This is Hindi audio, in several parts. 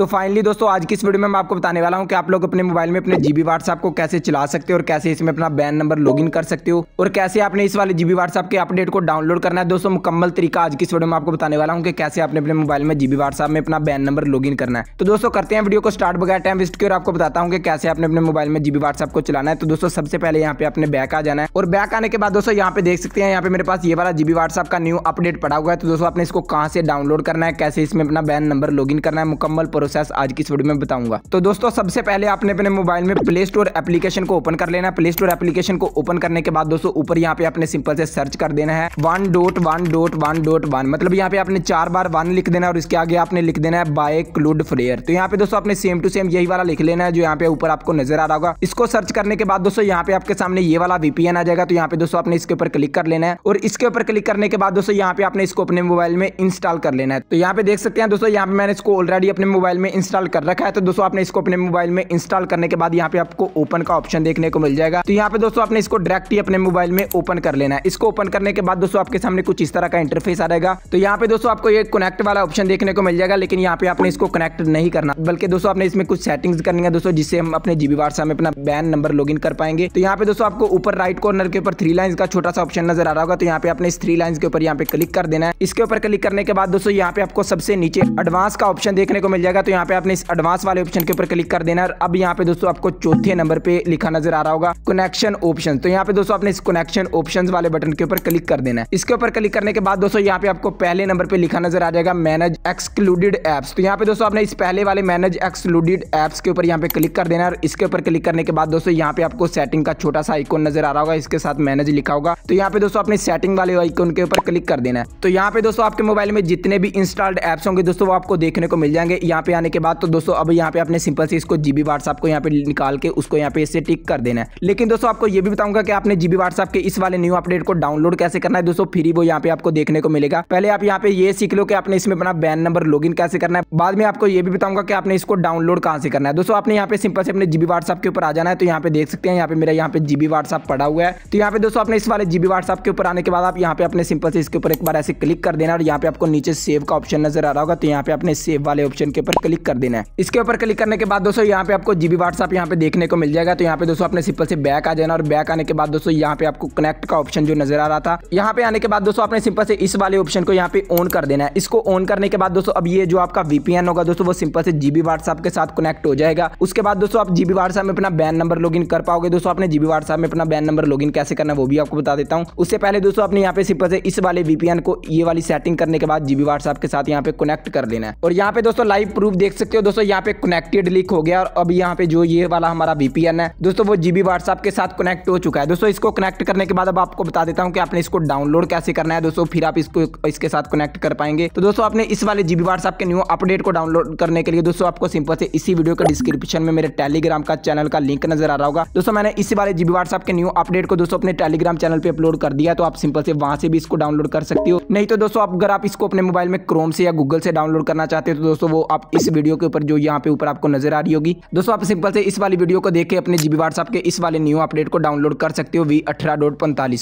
तो फाइनली दोस्तों आज की इस वीडियो में मैं आपको बताने वाला हूँ कि आप लोग अपने मोबाइल में अपने जीबी व्हाट्सएप को कैसे चला सकते हो और कैसे इसमें अपना बैन नंबर लॉगिन कर सकते हो और कैसे आपने इस वाले जीबी व्हाट्सएप के अपडेट को डाउनलोड करना है दोस्तों मुकम्मल तरीका आज की इस वीडियो में आपको बताने वाला हूँ कि कैसे आपने अपने मोबाइल में जीबी व्हाट्सएप में अपना बैन नंबर लॉगिन करना है तो दोस्तों करते हैं वीडियो को स्टार्ट बगैर टाइम वेस्ट और आपको बताता हूँ कि कैसे आपने अपने मोबाइल में जीबी व्हाट्सएप को चलाना है तो दोस्तों सबसे पहले यहाँ पे अपने बैक आ जाना है और बैक आने के बाद दोस्तों यहाँ पे देख सकते हैं यहाँ पे मेरे पास ये वाला जीबी व्हाट्सएप का न्यू अपडेट पड़ा हुआ है तो दोस्तों आपने इसको कहाँ से डाउनलोड करना है कैसे इसमें अपना बैन नंबर लॉगिन करना है मुकम्मल प्रोसेस प्रोसेस आज की इस वीडियो में बताऊंगा तो दोस्तों सबसे पहले आपने अपने मोबाइल में प्ले स्टोर एप्लीकेशन को ओपन कर लेना प्ले स्टोर एप्लीकेशन को ओपन करने के बाद दोस्तों ऊपर यहाँ पे आपने सिंपल से सर्च कर देना है one dot one dot one dot one मतलब यहाँ पे आपने चार बार वन लिख देना है और इसके आगे आपने लिख देना है बाय क्लूड फ्लेयर तो यहाँ पे दोस्तों आपने सेम टू सेम यही वाला लिख लेना है जो यहाँ पे ऊपर आपको नजर आ रहा होगा इसको सर्च करने के बाद दोस्तों यहाँ पे आपके सामने ये वाला वीपीएन आ जाएगा तो यहाँ पे दोस्तों आपने इसके ऊपर क्लिक कर लेना है और इसके ऊपर क्लिक करने के बाद दोस्तों यहाँ पे आपने इसको अपने मोबाइल में इंस्टॉल कर लेना है तो यहाँ पे देख सकते हैं दोस्तों यहाँ पे मैंने इसको ऑलरेडी अपने मोबाइल में इंस्टॉल कर रखा है तो दोस्तों आपने इसको अपने मोबाइल में इंस्टॉल करने के बाद यहाँ पे आपको ओपन का ऑप्शन देखने को मिल जाएगा तो यहाँ पे दोस्तों आपने इसको डायरेक्ट ही अपने मोबाइल में ओपन कर लेना है इसको ओपन करने के बाद दोस्तों आपके सामने कुछ इस तरह का इंटरफेस आ रहेगा तो यहाँ पे दोस्तों आपको ये कनेक्ट वाला ऑप्शन देखने को मिल जाएगा लेकिन यहाँ पे आपने इसको कनेक्ट नहीं करना बल्कि दोस्तों आपने इसमें कुछ सेटिंग करनी है दोस्तों जिससे हम अपने जीबी वाट्सएप में अपना बैन नंबर लॉग कर पाएंगे तो यहाँ पे दोस्तों आपको ऊपर राइट कॉर्नर के ऊपर थ्री लाइन का छोटा सा ऑप्शन नजर आ रहा होगा तो यहाँ पे आपने इस थ्री लाइन के ऊपर यहाँ पे क्लिक कर देना है इसके ऊपर क्लिक करने के बाद दोस्तों यहाँ पे आपको सबसे नीचे एडवांस का ऑप्शन देखने को मिल जाएगा जाएगा तो यहाँ पे आपने इस एडवांस वाले ऑप्शन के ऊपर क्लिक कर देना अब यहाँ पे दोस्तों आपको चौथे नंबर पे लिखा नजर आ रहा होगा कनेक्शन ऑप्शन तो यहाँ पे दोस्तों आपने इस कनेक्शन ऑप्शन वाले बटन के ऊपर क्लिक कर देना है इसके ऊपर क्लिक करने के बाद दोस्तों यहाँ पे आपको पहले नंबर पे लिखा नजर आ जाएगा मैनेज एक्सक्लूडेड एप्स तो यहाँ पे दोस्तों आपने इस पहले वाले मैनेज एक्सक्लूडेड एप्स के ऊपर यहाँ पे क्लिक कर देना और इसके ऊपर क्लिक करने के बाद दोस्तों यहाँ पे आपको सेटिंग का छोटा सा आइकोन नजर आ रहा होगा इसके साथ मैनेज लिखा होगा तो यहाँ पे दोस्तों अपने सेटिंग वाले आइकोन के ऊपर क्लिक कर देना है तो यहाँ पे दोस्तों आपके मोबाइल में जितने भी इंस्टॉल्ड एप्स होंगे दोस्तों वो आपको देखने को मिल जाएंगे यहाँ पे पे आने के बाद तो दोस्तों अब यहाँ पे अपने सिंपल से इसको जीबी व्हाट्सएप को यहाँ पे निकाल के उसको यहाँ पे इससे टिक कर देना है लेकिन दोस्तों आपको ये भी बताऊंगा कि आपने जीबी व्हाट्सएप के इस वाले न्यू अपडेट को डाउनलोड कैसे करना है दोस्तों फ्री वो यहाँ पे आपको देखने को मिलेगा पहले आप यहाँ पे ये सीख लो कि आपने इसमें अपना बैन नंबर लॉग कैसे करना है बाद में आपको ये भी बताऊंगा कि आपने इसको डाउनलोड कहाँ से करना है दोस्तों आपने यहाँ पे सिंपल से अपने जीबी व्हाट्सएप के ऊपर आ जाना है तो यहाँ पे देख सकते हैं यहाँ पे मेरा यहाँ पे जीबी व्हाट्सएप पड़ा हुआ है तो यहाँ पे दोस्तों अपने इस वाले जीबी व्हाट्सएप के ऊपर आने के बाद आप यहाँ पे अपने सिंपल से इसके ऊपर एक बार ऐसे क्लिक कर देना और यहाँ पे आपको नीचे सेव का ऑप्शन नजर आ रहा होगा तो यहाँ पे अपने सेव वाले ऑप्शन के ऊपर क्लिक कर देना है इसके ऊपर क्लिक करने के बाद दोस्तों यहाँ पे आपको जीबी व्हाट्सअप यहाँ पे देखने को मिल जाएगा तो यहाँ पे दोस्तों अपने सिंपल से बैक आ जाना और बैक आने के बाद दोस्तों यहाँ पे आपको कनेक्ट का ऑप्शन जो नजर आ रहा था यहाँ पे आने के बाद दोस्तों अपने सिंपल से इस वाले ऑप्शन को यहाँ पे ऑन कर देना है इसको ऑन करने के बाद दोस्तों अब ये जो आपका वीपीएन होगा दोस्तों वो सिंपल से जीबी व्हाट्सएप के साथ कनेक्ट हो जाएगा उसके बाद दोस्तों आप जीबी व्हाट्सएप में अपना बैन नंबर लॉगिन कर पाओगे दोस्तों अपने जीबी व्हाट्सएप में अपना बैन नंबर लॉगिन कैसे करना वो भी आपको बता देता हूँ उससे पहले दोस्तों अपने यहाँ पे सिंपल से इस वाले वीपीएन को ये वाली सेटिंग करने के बाद जीबी व्हाट्सएप के साथ यहाँ पे कनेक्ट कर देना है और यहाँ पे दोस्तों लाइव प्रूफ प्रूफ देख सकते हो दोस्तों यहाँ पे कनेक्टेड लिंक हो गया और अब यहाँ पे जो ये वाला हमारा वीपीएन है दोस्तों वो जीबी व्हाट्सएप के साथ कनेक्ट हो चुका है दोस्तों इसको कनेक्ट करने के बाद अब आपको बता देता हूँ कि आपने इसको डाउनलोड कैसे करना है दोस्तों फिर आप इसको इसके साथ कनेक्ट कर पाएंगे तो दोस्तों आपने इस वाले जीबी व्हाट्सएप के न्यू अपडेट को डाउनलोड करने के लिए दोस्तों आपको सिंपल से इसी वीडियो के डिस्क्रिप्शन में मेरे टेलीग्राम का चैनल का लिंक नजर आ रहा होगा दोस्तों मैंने इसी वाले जीबी व्हाट्सएप के न्यू अपडेट को दोस्तों अपने टेलीग्राम चैनल पर अपलोड कर दिया तो आप सिंपल से वहां से भी इसको डाउनलोड कर सकते हो नहीं तो दोस्तों अगर आप इसको अपने मोबाइल में क्रोम से या गूगल से डाउनलोड करना चाहते हो तो दोस्तों वो आप इस वीडियो के ऊपर जो यहाँ पे ऊपर आपको नजर आ रही होगी दोस्तों आप सिंपल से इस वाली वीडियो को देख के अपने जीबी व्हाट्सएप के इस वाले न्यू अपडेट को डाउनलोड कर सकते हो वी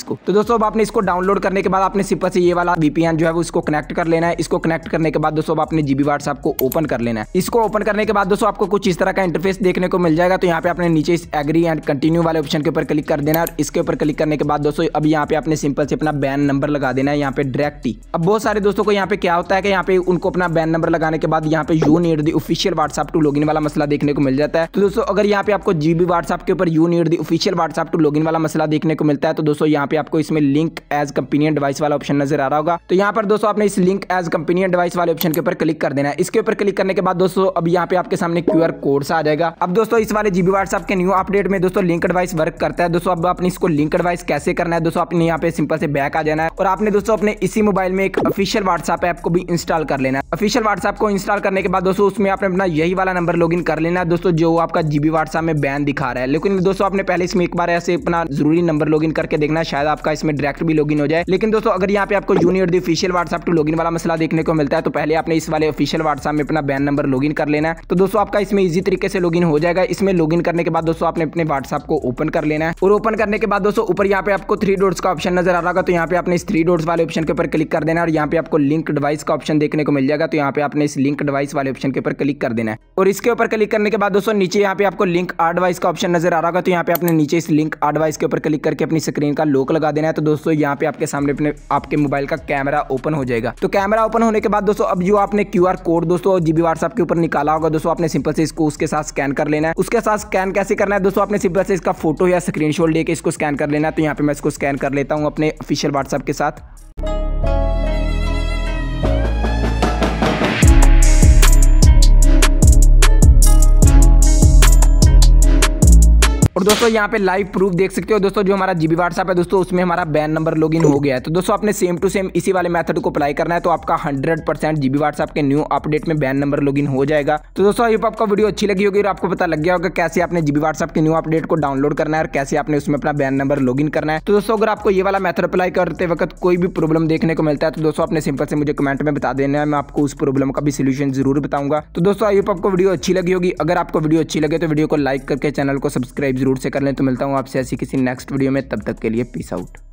को तो दोस्तों अब आपने इसको डाउनलोड करने के बाद आपने सिंपल से ये वाला वीपीएन जो है वो इसको कनेक्ट कर लेना है इसको कनेक्ट करने के बाद दोस्तों अब आपने जीबी व्हाट्सएप को ओपन कर लेना है इसको ओपन करने के बाद दोस्तों आपको कुछ इस तरह का इंटरफेस देखने को मिल जाएगा तो यहाँ पे आपने नीचे इस एग्री एंड कंटिन्यू वाले ऑप्शन के ऊपर क्लिक कर देना और इसके ऊपर क्लिक करने के बाद दोस्तों अब यहाँ पे आपने सिंपल से अपना बैन नंबर लगा देना है यहाँ पे डायरेक्ट ही अब बहुत सारे दोस्तों को यहाँ पे क्या होता है कि यहाँ पे उनको अपना बैन नंबर लगाने के बाद यहाँ पे you need the official WhatsApp to login वाला मसला देखने को मिल जाता है तो दोस्तों अगर यहाँ पे आपको जीबी व्हाट्सएप के ऊपर you need the official WhatsApp to login वाला मसला देखने को मिलता है तो दोस्तों यहाँ पे आपको इसमें लिंक एज कंपनियन डिवाइस वाला ऑप्शन नजर आ रहा होगा तो यहाँ पर दोस्तों आपने इस लिंक एज कंपनियन डिवाइस वाले ऑप्शन के ऊपर क्लिक कर देना है इसके ऊपर क्लिक करने के बाद दोस्तों अब यहाँ पे आपके सामने क्यू आर कोड सा आ जाएगा अब दोस्तों इस वाले जीबी व्हाट्सएप के न्यू अपडेट में दोस्तों लिंक एडवाइस वर्क करता है दोस्तों अब आपने इसको लिंक एडवाइस कैसे करना है दोस्तों आपने यहाँ पे सिंपल से बैक आ जाना है और आपने दोस्तों अपने इसी मोबाइल में एक ऑफिशियल व्हाट्सएप ऐप को भी इंस्टॉल कर लेना है ऑफिशियल व्हाट्सएप को इंस्टॉल करने के बाद दोस्तों उसमें आपने अपना यही वाला नंबर इन कर लेना है दोस्तों जो आपका जीबी व्हाट्सएप में बैन दिखा रहा है लेकिन दोस्तों आपने पहले इसमें एक बार ऐसे अपना जरूरी नंबर लॉगिन करके देखना शायद आपका इसमें डायरेक्ट भी लॉगिन हो जाए लेकिन दोस्तों अगर यहाँ पे आपको junior the official WhatsApp to login वाला मसला देखने को मिलता है तो पहले आपने इस वाले ऑफिशियल व्हाट्सएप में अपना बैन नंबर इन कर लेना है तो दोस्तों आपका इसमें इजी तरीके से इन हो जाएगा इसमें लॉगिन करने के बाद दोस्तों आपने अपने व्हाट्सएप को ओपन कर लेना है और ओपन करने के बाद दोस्तों ऊपर यहाँ पे आपको थ्री डोर्स का ऑप्शन नजर आ रहा होगा तो यहाँ पे आपने इस थ्री डोर्स वाले ऑप्शन के ऊपर क्लिक कर देना और यहाँ पे आपको लिंक डिवाइस का ऑप्शन देखने को मिल जाएगा तो यहाँ पे आपने इस लिंक डिवाइस वाले ऑप्शन ऑप्शन के ऊपर क्लिक कर देना है और इसके ऊपर क्लिक करने के बाद दोस्तों नीचे यहाँ पे आपको लिंक आर्डवाइस का ऑप्शन नजर आ रहा होगा तो यहाँ पे आपने नीचे इस लिंक आर्डवाइस के ऊपर क्लिक करके अपनी स्क्रीन का लोक लगा देना है तो दोस्तों यहाँ पे आपके सामने अपने आपके मोबाइल का कैमरा ओपन हो जाएगा तो कैमरा ओपन होने के बाद दोस्तों अब जो आपने क्यू कोड दोस्तों जीबी व्हाट्सएप के ऊपर निकाला होगा दोस्तों आपने सिंपल से इसको उसके साथ स्कैन कर लेना है उसके साथ स्कैन कैसे करना है दोस्तों आपने सिंपल से इसका फोटो या स्क्रीन लेके इसको स्कैन कर लेना है तो यहाँ पे मैं इसको स्कैन कर लेता हूँ अपने ऑफिशियल व्हाट्सएप के साथ और दोस्तों यहाँ पे लाइव प्रूफ देख सकते हो दोस्तों जो हमारा जीबी व्हाट्सएप है दोस्तों उसमें हमारा बैन नंबर लॉग हो गया है तो दोस्तों आपने सेम टू सेम इसी वाले मेथड को अप्लाई करना है तो आपका हंड्रेड परसेंट जीबी व्हाट्सएप के न्यू अपडेट में बैन नंबर लॉग हो जाएगा तो दोस्तों आई आपको वीडियो अच्छी लगी होगी और आपको पता लग गया होगा कैसे आपने जीबी व्हाट्सएप के न्यू अपडेट को डाउनलोड करना है और कैसे आपने उसमें अपना बैन नंबर लॉग करना है तो दोस्तों अगर आपको ये वाला मैथड अप्लाई करते वक्त कोई भी प्रॉब्लम देखने को मिलता है तो दोस्तों आपने सिंपल से मुझे कमेंट में बता देना है मैं आपको उस प्रॉब्लम का भी सोल्यूशन जरूर बताऊंगा तो दोस्तों आई आपको वीडियो अच्छी लगी होगी अगर आपको वीडियो अच्छी लगे तो वीडियो को लाइक करके चैनल को सब्सक्राइब जरूर से कर लें तो मिलता हूँ आपसे ऐसी किसी नेक्स्ट वीडियो में तब तक के लिए पीस आउट